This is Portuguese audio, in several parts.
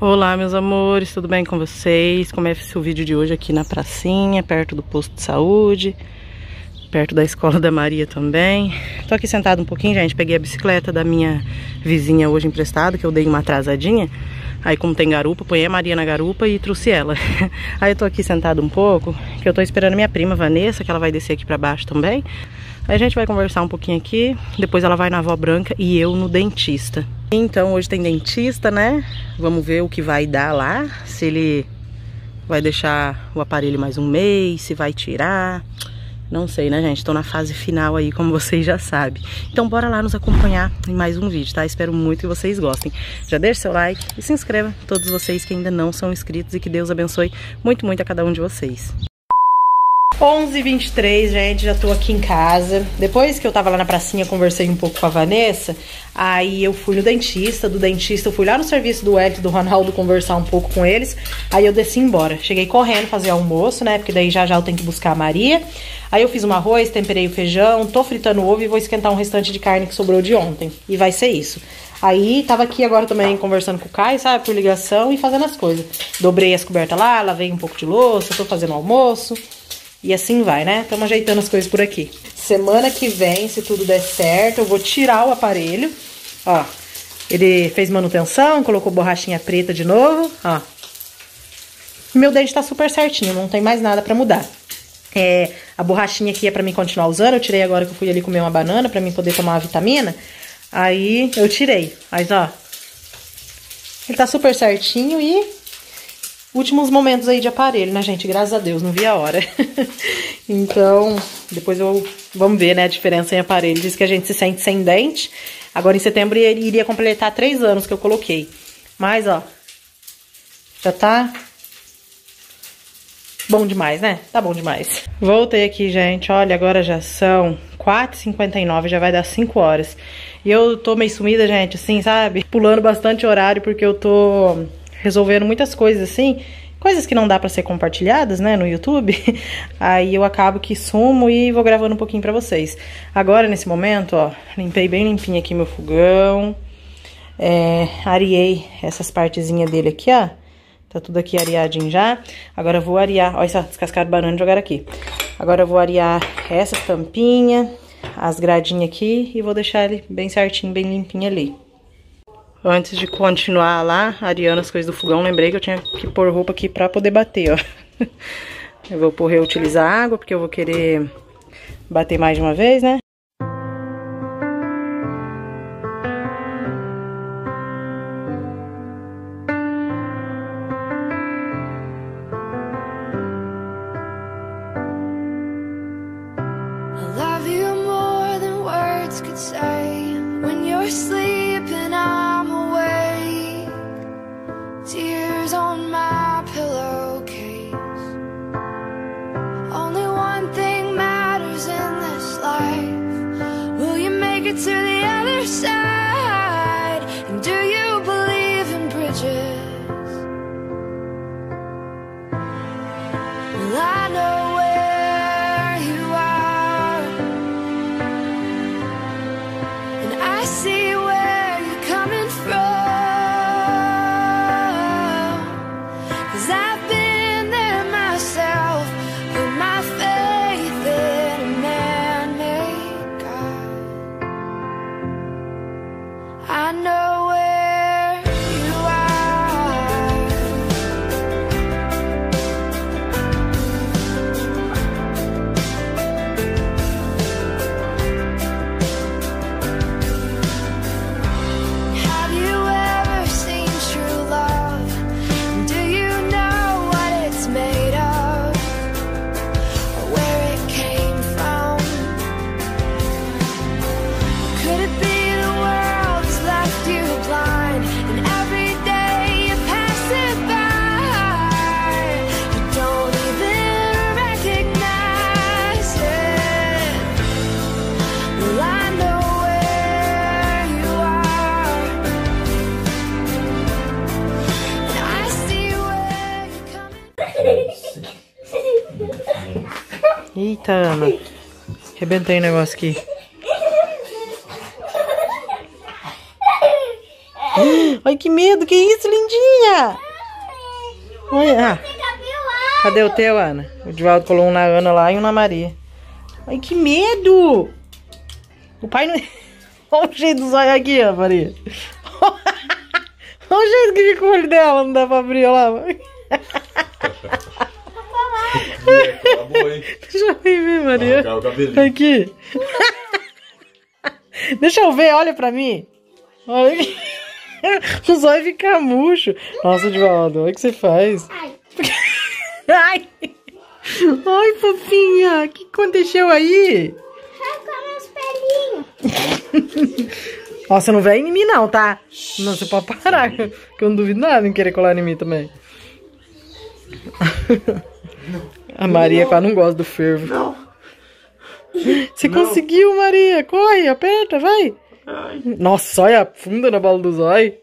Olá meus amores, tudo bem com vocês? Comece o é vídeo de hoje aqui na pracinha, perto do posto de saúde perto da escola da Maria também. Tô aqui sentado um pouquinho, gente. Peguei a bicicleta da minha vizinha hoje emprestada, que eu dei uma atrasadinha. Aí como tem garupa, põe a Maria na garupa e trouxe ela. Aí eu tô aqui sentada um pouco, que eu tô esperando minha prima Vanessa, que ela vai descer aqui pra baixo também. Aí a gente vai conversar um pouquinho aqui, depois ela vai na avó branca e eu no dentista. Então hoje tem dentista, né? Vamos ver o que vai dar lá, se ele vai deixar o aparelho mais um mês, se vai tirar... Não sei, né, gente? Tô na fase final aí, como vocês já sabem. Então bora lá nos acompanhar em mais um vídeo, tá? Espero muito que vocês gostem. Já deixa seu like e se inscreva, todos vocês que ainda não são inscritos e que Deus abençoe muito, muito a cada um de vocês. 11h23, gente, já tô aqui em casa. Depois que eu tava lá na pracinha, conversei um pouco com a Vanessa. Aí eu fui no dentista, do dentista, eu fui lá no serviço do Hélio do Ronaldo conversar um pouco com eles. Aí eu desci embora. Cheguei correndo fazer almoço, né? Porque daí já já eu tenho que buscar a Maria. Aí eu fiz um arroz, temperei o feijão, tô fritando ovo e vou esquentar um restante de carne que sobrou de ontem. E vai ser isso. Aí tava aqui agora também conversando com o Caio, sabe, por ligação e fazendo as coisas. Dobrei as cobertas lá, lavei um pouco de louça, tô fazendo almoço. E assim vai, né? Estamos ajeitando as coisas por aqui. Semana que vem, se tudo der certo, eu vou tirar o aparelho. Ó, ele fez manutenção, colocou borrachinha preta de novo, ó. Meu dente tá super certinho, não tem mais nada pra mudar. É, a borrachinha aqui é pra mim continuar usando, eu tirei agora que eu fui ali comer uma banana pra mim poder tomar uma vitamina. Aí eu tirei, mas ó, ele tá super certinho e últimos momentos aí de aparelho, né, gente? Graças a Deus, não vi a hora. então, depois eu... Vamos ver, né, a diferença em aparelho. Diz que a gente se sente sem dente. Agora, em setembro, iria completar três anos que eu coloquei. Mas, ó, já tá bom demais, né? Tá bom demais. Voltei aqui, gente. Olha, agora já são 4h59, já vai dar 5 horas. E eu tô meio sumida, gente, assim, sabe? Pulando bastante horário, porque eu tô resolvendo muitas coisas assim, coisas que não dá para ser compartilhadas, né, no YouTube. Aí eu acabo que sumo e vou gravando um pouquinho para vocês. Agora nesse momento, ó, limpei bem limpinho aqui meu fogão. É, areei essas partezinhas dele aqui, ó. Tá tudo aqui areadinho já. Agora eu vou arear, ó, essa descascar de banana jogar aqui. Agora eu vou arear essa tampinha, as gradinhas aqui e vou deixar ele bem certinho, bem limpinho ali. Antes de continuar lá, ariando as coisas do fogão, lembrei que eu tinha que pôr roupa aqui pra poder bater, ó. Eu vou por reutilizar água, porque eu vou querer bater mais de uma vez, né? I love you more than words could say when you're sleeping. Eita, Ana. Arrebentei o um negócio aqui. Ai, que medo. Que isso, lindinha? Olha. Ah. Cadê o teu, Ana? O Divaldo colou um na Ana lá e um na Maria. Ai, que medo. O pai não... Olha o jeito do zóio aqui, ó, Maria. Olha o jeito que fica o olho dela. Não dá pra abrir, olha lá. Deixa hein? ver, Maria. Ah, o cabelinho. Aqui. Deixa eu ver, olha pra mim. Olha aqui. O zóio fica murcho. Nossa, Divaldo, olha o que você faz. Ai. Ai. fofinha. O que aconteceu aí? Arrancou meus pelinhos. Ó, você não vem em mim não, tá? Não, você pode parar. Que eu não duvido nada em querer colar em mim também. Não. A Maria quase não gosta do fervo. Não. Você não. conseguiu, Maria. Corre, aperta, vai. Ai. Nossa, olha, afunda na bola do zóio.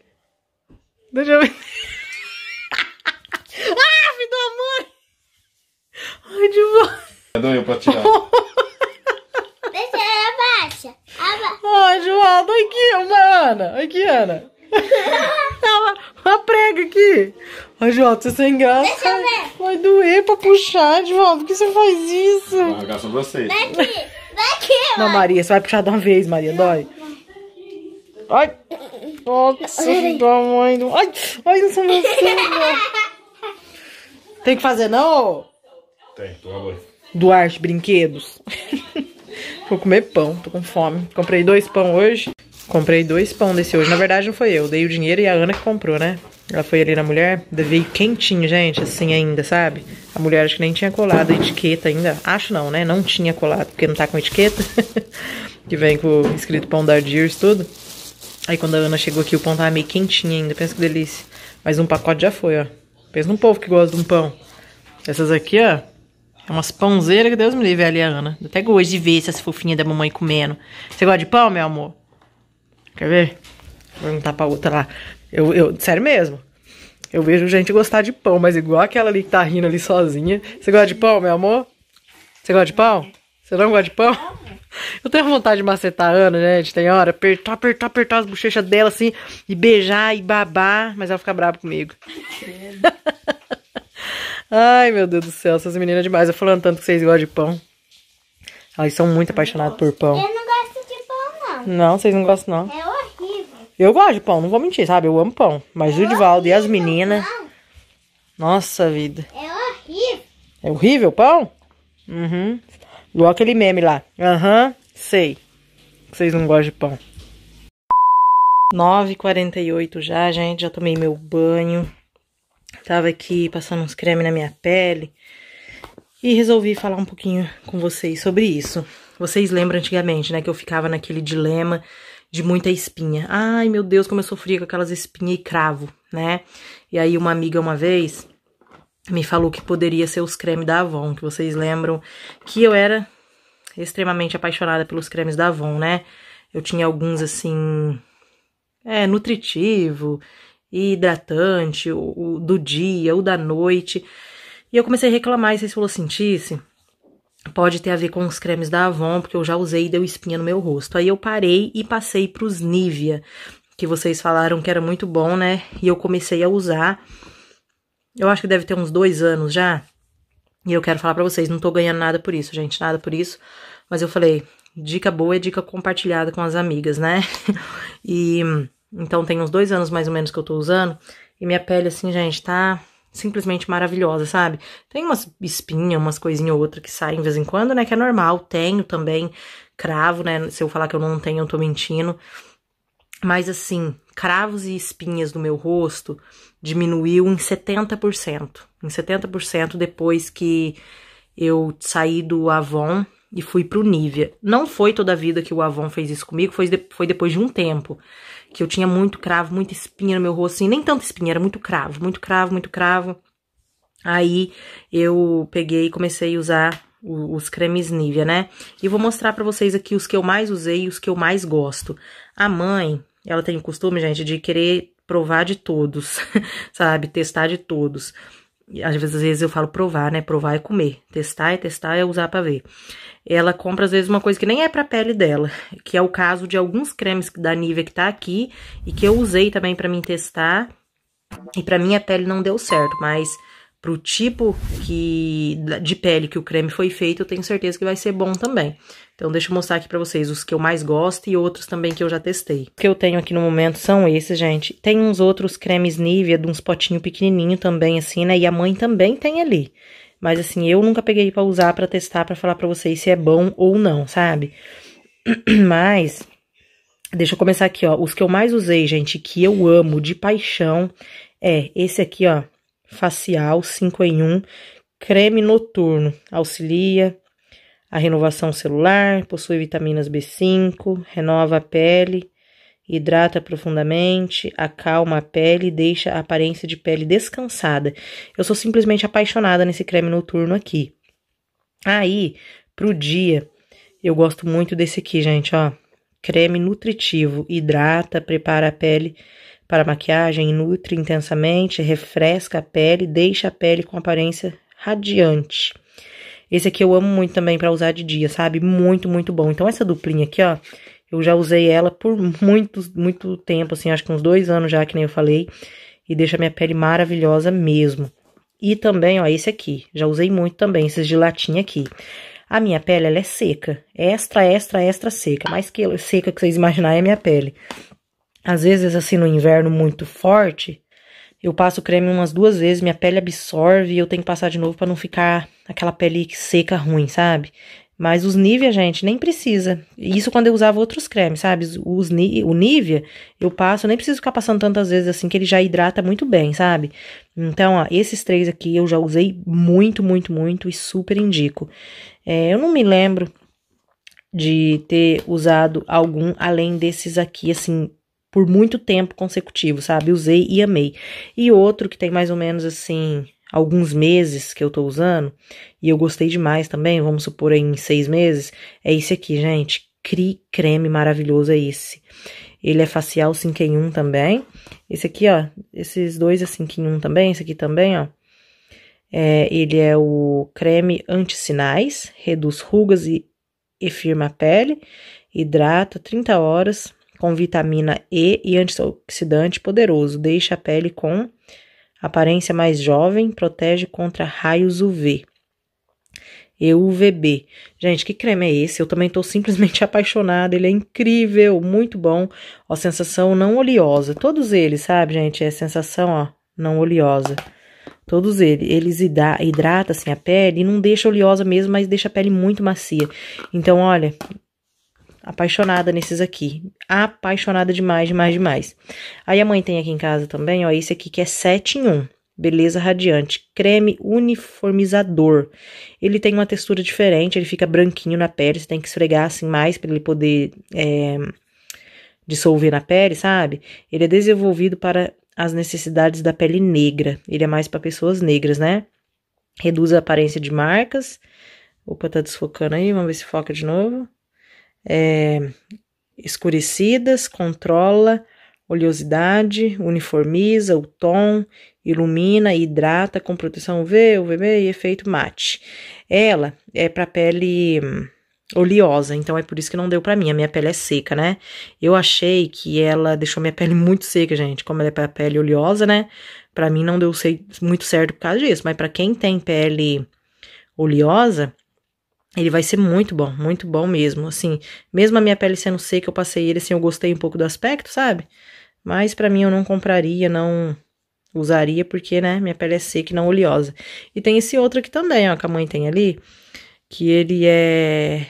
Deixa eu ver. ah, filho da mãe! Ai, de volta. Doeu pra tirar. Deixa ela abaixa. Aba... Ai, Joaldo, aqui, uma Ana. Aqui, Ana. uma, uma prega aqui. Ai, João, você é sem graça. Deixa eu ver. Vai doer pra puxar, Edvaldo. Por que você faz isso? Não arrancar só você. Vai aqui, vai aqui, Não, Maria, você vai puxar de uma vez, Maria. Dói. Ai, nossa, da mãe do... Ai, ai, não sou meu Tem que fazer, não? Tem, tô agora. Duarte, brinquedos. Vou comer pão, tô com fome. Comprei dois pão hoje. Comprei dois pão desse hoje. Na verdade, não foi eu. Dei o dinheiro e a Ana que comprou, né? Ela foi ali na mulher, veio quentinho, gente, assim ainda, sabe? A mulher acho que nem tinha colado a etiqueta ainda. Acho não, né? Não tinha colado, porque não tá com etiqueta. que vem com escrito pão da Dears tudo. Aí quando a Ana chegou aqui, o pão tava meio quentinho ainda. Pensa que delícia. Mas um pacote já foi, ó. Pensa num povo que gosta de um pão. Essas aqui, ó. É umas pãozeiras que Deus me livre ali, a Ana. até gosto de ver essas fofinhas da mamãe comendo. Você gosta de pão, meu amor? Quer ver? Vou perguntar pra outra lá. Eu, eu, sério mesmo. Eu vejo gente gostar de pão, mas igual aquela ali que tá rindo ali sozinha. Você gosta de pão, meu amor? Você gosta de pão? Você não gosta de pão? Eu tenho vontade de macetar a Ana, gente tem hora, apertar, apertar, apertar as bochechas dela assim, e beijar e babar, mas ela fica brava comigo. Ai, meu Deus do céu, essas meninas demais. Eu falando tanto que vocês gostam de pão. Elas são muito apaixonadas por pão. Eu não gosto de pão, não. Não, vocês não gostam, não. Eu é eu gosto de pão, não vou mentir, sabe? Eu amo pão. Mas é o Edvaldo e as meninas. Nossa vida. É horrível. É horrível o pão? Uhum. Igual aquele meme lá. Aham, uhum, sei. Vocês não gostam de pão. 9h48 já, gente. Já tomei meu banho. Tava aqui passando uns creme na minha pele. E resolvi falar um pouquinho com vocês sobre isso. Vocês lembram antigamente, né? Que eu ficava naquele dilema de muita espinha. Ai, meu Deus, como eu sofria com aquelas espinhas e cravo, né? E aí uma amiga uma vez me falou que poderia ser os cremes da Avon, que vocês lembram que eu era extremamente apaixonada pelos cremes da Avon, né? Eu tinha alguns assim, é, nutritivo, hidratante, o, o do dia, o da noite. E eu comecei a reclamar, e vocês falou assim, Pode ter a ver com os cremes da Avon, porque eu já usei e deu espinha no meu rosto. Aí eu parei e passei pros Nivea, que vocês falaram que era muito bom, né? E eu comecei a usar. Eu acho que deve ter uns dois anos já. E eu quero falar para vocês, não tô ganhando nada por isso, gente, nada por isso. Mas eu falei, dica boa é dica compartilhada com as amigas, né? e então tem uns dois anos mais ou menos que eu tô usando. E minha pele, assim, gente, tá simplesmente maravilhosa, sabe? Tem umas espinhas, umas coisinhas ou outra que saem de vez em quando, né? Que é normal, tenho também cravo, né? Se eu falar que eu não tenho, eu tô mentindo. Mas assim, cravos e espinhas no meu rosto diminuiu em 70%. Em 70% depois que eu saí do Avon e fui pro Nivea. Não foi toda a vida que o Avon fez isso comigo, foi, de, foi depois de um tempo que eu tinha muito cravo, muita espinha no meu rosto, assim, nem tanta espinha, era muito cravo, muito cravo, muito cravo. Aí eu peguei e comecei a usar os cremes Nivea, né? E vou mostrar para vocês aqui os que eu mais usei e os que eu mais gosto. A mãe, ela tem o costume, gente, de querer provar de todos, sabe? Testar de todos às vezes, eu falo provar, né? Provar é comer. Testar é testar, é usar para ver. Ela compra, às vezes, uma coisa que nem é pra pele dela, que é o caso de alguns cremes da Nivea que tá aqui e que eu usei também para mim testar. E pra minha pele não deu certo, mas pro tipo que, de pele que o creme foi feito, eu tenho certeza que vai ser bom também. Então, deixa eu mostrar aqui pra vocês os que eu mais gosto e outros também que eu já testei. O que eu tenho aqui no momento são esses, gente. Tem uns outros cremes Nivea, de uns potinhos pequenininho também, assim, né? E a mãe também tem ali. Mas, assim, eu nunca peguei pra usar, pra testar, pra falar pra vocês se é bom ou não, sabe? Mas, deixa eu começar aqui, ó. Os que eu mais usei, gente, que eu amo de paixão, é esse aqui, ó. Facial 5 em 1, creme noturno, auxilia, a renovação celular, possui vitaminas B5, renova a pele, hidrata profundamente, acalma a pele e deixa a aparência de pele descansada. Eu sou simplesmente apaixonada nesse creme noturno aqui. Aí, pro dia, eu gosto muito desse aqui, gente, ó. Creme nutritivo, hidrata, prepara a pele para maquiagem, nutre intensamente, refresca a pele, deixa a pele com aparência radiante. Esse aqui eu amo muito também para usar de dia, sabe? Muito, muito bom. Então essa duplinha aqui, ó, eu já usei ela por muito, muito tempo, assim, acho que uns dois anos já, que nem eu falei. E deixa minha pele maravilhosa mesmo. E também, ó, esse aqui. Já usei muito também, esses de latinha aqui. A minha pele, ela é seca. Extra, extra, extra seca. Mais que seca que vocês imaginarem é a minha pele. Às vezes, assim, no inverno muito forte, eu passo o creme umas duas vezes, minha pele absorve e eu tenho que passar de novo para não ficar aquela pele seca ruim, sabe? Mas os Nivea, gente, nem precisa. Isso quando eu usava outros cremes, sabe? Os, o Nivea, eu passo, nem preciso ficar passando tantas vezes assim, que ele já hidrata muito bem, sabe? Então, ó, esses três aqui eu já usei muito, muito, muito e super indico. É, eu não me lembro de ter usado algum além desses aqui, assim, por muito tempo consecutivo, sabe? Usei e amei. E outro que tem mais ou menos assim, alguns meses que eu tô usando, e eu gostei demais também, vamos supor em seis meses, é esse aqui, gente. Cri creme maravilhoso é esse. Ele é facial 5 em 1 também. Esse aqui, ó, esses dois é 5 em 1 também, esse aqui também, ó. É, ele é o creme anti-sinais, reduz rugas e, e firma a pele, hidrata 30 horas, com vitamina E e antioxidante poderoso, deixa a pele com aparência mais jovem, protege contra raios UV. E UVB. Gente, que creme é esse? Eu também estou simplesmente apaixonada. Ele é incrível, muito bom. Ó, sensação não oleosa. Todos eles, sabe, gente? É sensação, ó, não oleosa. Todos eles, eles hidratam assim, a pele e não deixa oleosa mesmo, mas deixa a pele muito macia. Então, olha, apaixonada nesses aqui. Apaixonada demais, demais, demais. Aí a mãe tem aqui em casa também, ó, esse aqui que é 7 em 1. Beleza Radiante, creme uniformizador. Ele tem uma textura diferente, ele fica branquinho na pele, você tem que esfregar assim mais para ele poder é, dissolver na pele, sabe? Ele é desenvolvido para as necessidades da pele negra, ele é mais para pessoas negras, né? Reduz a aparência de marcas. Opa, tá desfocando aí, vamos ver se foca de novo é, escurecidas, controla oleosidade, uniformiza o tom, ilumina e hidrata com proteção UV, UVB e efeito mate. Ela é para pele hum, oleosa, então é por isso que não deu para mim. A minha pele é seca, né? Eu achei que ela deixou minha pele muito seca, gente. Como ela é para pele oleosa, né? Para mim não deu muito certo por causa disso, mas para quem tem pele oleosa, ele vai ser muito bom, muito bom mesmo. Assim, mesmo a minha pele sendo seca, eu passei ele assim, eu gostei um pouco do aspecto, sabe? Mas para mim eu não compraria, não usaria, porque, né, minha pele é seca e não oleosa. E tem esse outro aqui também, ó, que a mãe tem ali, que ele é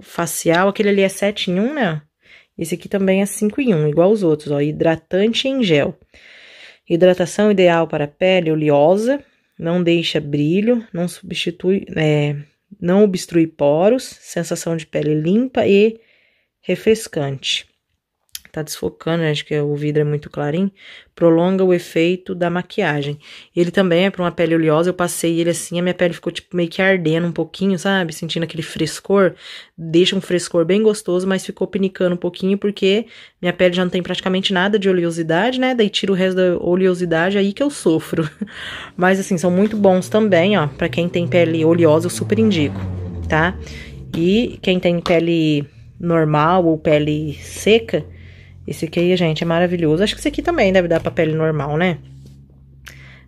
facial, aquele ali é 7 em 1, né? Esse aqui também é 5 em 1, igual os outros, ó, hidratante em gel. Hidratação ideal para pele oleosa, não deixa brilho, não substitui, é, não obstrui poros, sensação de pele limpa e refrescante tá desfocando, acho que é, o vidro é muito clarinho, prolonga o efeito da maquiagem. Ele também é para uma pele oleosa, eu passei ele assim, a minha pele ficou tipo meio que ardendo um pouquinho, sabe? Sentindo aquele frescor, deixa um frescor bem gostoso, mas ficou pinicando um pouquinho porque minha pele já não tem praticamente nada de oleosidade, né? Daí tira o resto da oleosidade aí que eu sofro. mas assim, são muito bons também, ó, para quem tem pele oleosa, eu super indico, tá? E quem tem pele normal ou pele seca, esse aqui, gente, é maravilhoso. Acho que esse aqui também deve dar pra pele normal, né?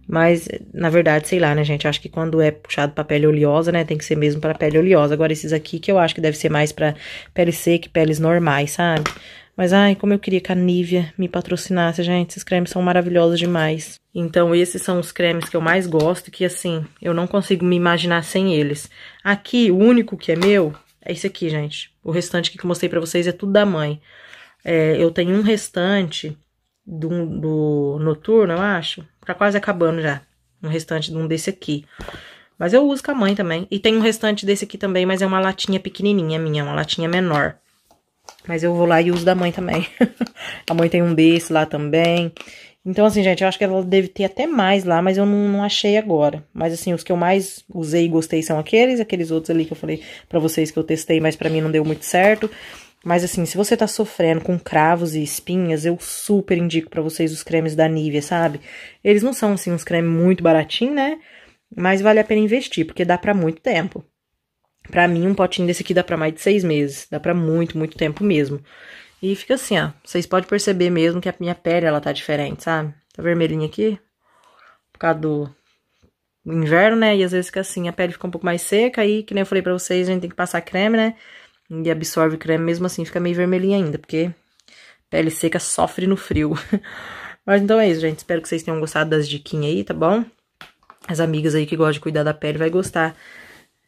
Mas, na verdade, sei lá, né, gente? Acho que quando é puxado pra pele oleosa, né? Tem que ser mesmo pra pele oleosa. Agora, esses aqui que eu acho que deve ser mais pra pele seca e peles normais, sabe? Mas, ai, como eu queria que a Nivea me patrocinasse, gente. Esses cremes são maravilhosos demais. Então, esses são os cremes que eu mais gosto, que, assim, eu não consigo me imaginar sem eles. Aqui, o único que é meu é esse aqui, gente. O restante que eu mostrei pra vocês é tudo da mãe. É, eu tenho um restante do, do noturno, eu acho. Tá quase acabando já. Um restante de um desse aqui. Mas eu uso com a mãe também. E tem um restante desse aqui também, mas é uma latinha pequenininha minha, uma latinha menor. Mas eu vou lá e uso da mãe também. a mãe tem um desse lá também. Então, assim, gente, eu acho que ela deve ter até mais lá, mas eu não, não, achei agora. Mas, assim, os que eu mais usei e gostei são aqueles, aqueles outros ali que eu falei para vocês que eu testei, mas para mim não deu muito certo. Mas assim, se você tá sofrendo com cravos e espinhas, eu super indico para vocês os cremes da Nivea, sabe? Eles não são assim uns cremes muito baratinhos, né? Mas vale a pena investir, porque dá para muito tempo. Para mim, um potinho desse aqui dá para mais de seis meses, dá para muito, muito tempo mesmo. E fica assim, ó. Vocês podem perceber mesmo que a minha pele ela tá diferente, sabe? Tá vermelhinha aqui. Por causa do inverno, né? E às vezes fica assim, a pele fica um pouco mais seca e que nem eu falei para vocês, a gente tem que passar creme, né? e absorve o creme, mesmo assim fica meio vermelhinha ainda, porque pele seca sofre no frio. Mas então é isso, gente. Espero que vocês tenham gostado das diquinhas aí, tá bom? As amigas aí que gostam de cuidar da pele vai gostar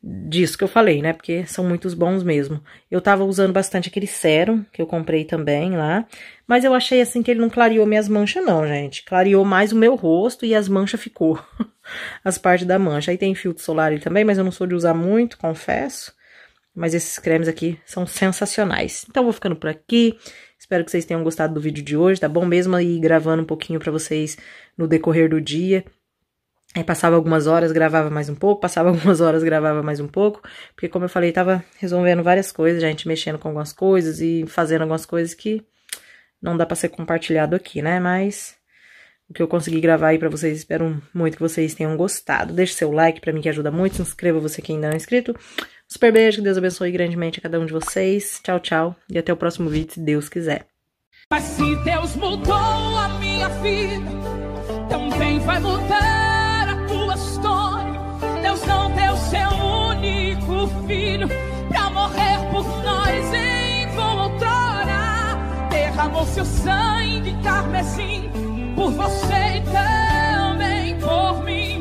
disso que eu falei, né? Porque são muitos bons mesmo. Eu tava usando bastante aquele sérum que eu comprei também lá, mas eu achei assim que ele não clareou minhas manchas não, gente. Clareou mais o meu rosto e as manchas ficou. As partes da mancha. Aí tem filtro solar ali também, mas eu não sou de usar muito, confesso. Mas esses cremes aqui são sensacionais. Então, vou ficando por aqui. Espero que vocês tenham gostado do vídeo de hoje, tá bom? Mesmo aí gravando um pouquinho para vocês no decorrer do dia. Aí é, passava algumas horas, gravava mais um pouco, passava algumas horas, gravava mais um pouco, porque como eu falei, tava resolvendo várias coisas, a gente mexendo com algumas coisas e fazendo algumas coisas que não dá para ser compartilhado aqui, né? Mas o que eu consegui gravar aí para vocês, espero muito que vocês tenham gostado. Deixe seu like para mim que ajuda muito, se inscreva você que ainda não é inscrito. Super beijo, que Deus abençoe grandemente a cada um de vocês. Tchau, tchau. E até o próximo vídeo, se Deus quiser. Mas se Deus mudou a minha vida, também vai mudar a tua história. Deus não deu seu único filho pra morrer por nós em boa outrora. Derramou seu sangue carmesim por você e também por mim.